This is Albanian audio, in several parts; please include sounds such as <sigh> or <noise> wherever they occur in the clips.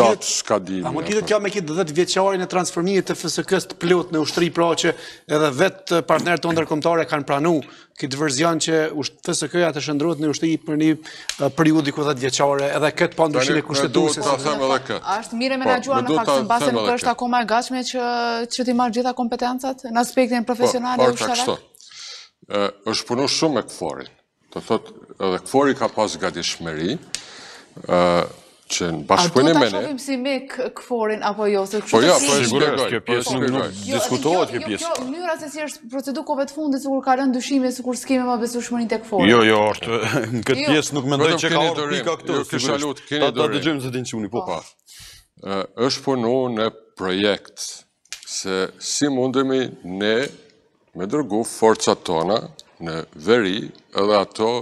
Datë shka A mund tjetë tja me kitë dhe të vjeqarin e transformimit të FSK-s të plot në ushtëri pra që edhe vetë partnerët të ndërkomtare kanë pranu këtë verzion që FSK-ja të shëndrot në ushtëri për një periudi këtë dhe vjeqare edhe këtë po ndërshin e kushtë duës. A mire me po, në gjua në faktë në basë për është akoma e gashme që që ti marë gjitha kompetencat në aspektin po, profesional po, e ushtëra? është pa, shumë pa, pa, pa, pa, edhe pa, ka pas pa, pa, që në bashkëpunim me ne... A do të shofim si me këforin, apo jo? Po ja, jo, po e shkërgoj, kjo pjesë po, nuk jo, diskutohet jo, kjo pjesë. Jo, njëra se si është procedukove të fundit, sukur ka rënë dyshime, sukur s'kime ma besu shmërin të këforin. Jo, jo, është, në <laughs> këtë pjesë nuk mendoj që ka orë pika këtu, sigurisht. Ta të dëgjëmë zë dinë që unë i po, po pa. është përnu në projekt, se si mundemi ne me dërgu forca tona në veri edhe ato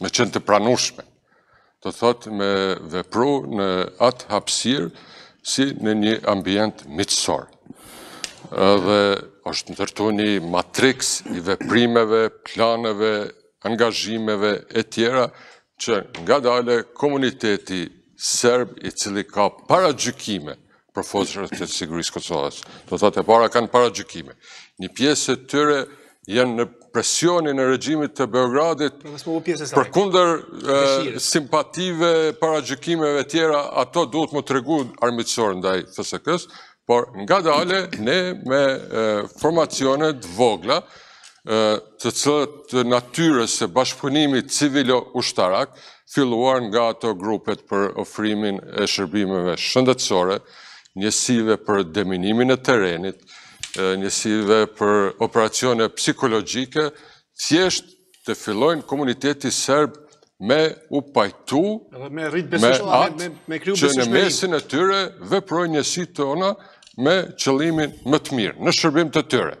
me qënë të pranushme të thot me vepru në atë hapsirë si në një ambient mitësor. Dhe është në tërtu një matriks i veprimeve, planeve, angazhimeve e tjera, që nga dale komuniteti serb i cili ka para gjykime për fosërët të sigurisë Kosovës. Do të të para kanë para gjykime. Një pjesë të tëre jenë në presionin e regjimit të Beogradit, për kunder simpative, para gjykimeve tjera, ato duhet më të regu armitsorë ndaj FSK-së, por nga dale, ne me formacionet vogla, të cëllët natyres e bashkëpunimit civilo ushtarak, filluar nga ato grupet për ofrimin e shërbimeve shëndetsore, njësive për deminimin e terenit, njësive për operacione psikologjike, thjesht të fillojnë komuniteti sërbë me u pajtu, me atë që në mesin e tyre veprojnë njësi tona me qëlimin më të mirë, në shërbim të tyre.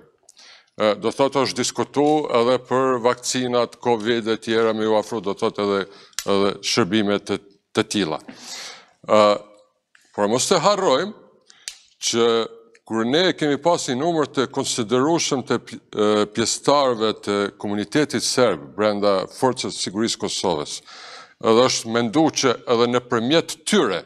Do thotë është diskutu edhe për vakcinat, COVID e tjera me u afru, do thotë edhe shërbimet të tila. Por mos të harrojmë që kërë ne kemi pasi një numër të konsiderushëm të pjestarëve të komunitetit serbë brenda forcët sigurisë Kosovës, edhe është mendu që edhe në përmjet tyre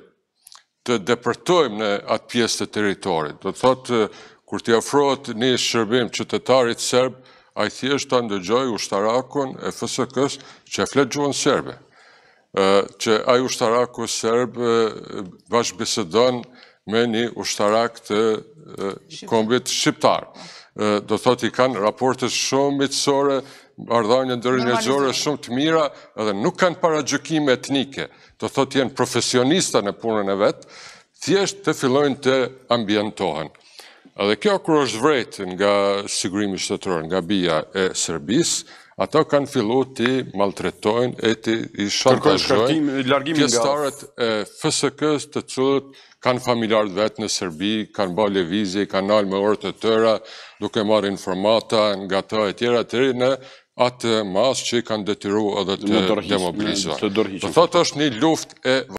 të depërtojmë në atë pjesë të teritorit. Do të thotë, kur t'i afrot një shërbim qytetarit serbë, a i thjesht të ndëgjoj ushtarakun e fësëkës që e fletë gjuhën serbe, që a i ushtarakun serbë bashkë bisedonë, me një ushtarak të kombit shqiptar. Do thot i kanë raportet shumë mitësore, ardhanje ndërë një gjore shumë të mira, edhe nuk kanë para gjukime etnike. Do thot jenë profesionista në punën e vetë, thjesht të fillojnë të ambientohen. Edhe kjo kërë është vrejtë nga sigurimi shtetëror, nga bia e Serbisë, ato kanë fillu të maltretojnë e të i shantajojnë pjestarët e FSK-së të cilët kanë familjarët vetë në Serbi, kanë ba levizje, kanë nalë me orë të tëra, duke marë informata nga ta e tjera të rinë në atë masë që i kanë detyru edhe të demobilizuar. Dë thotë është një luft e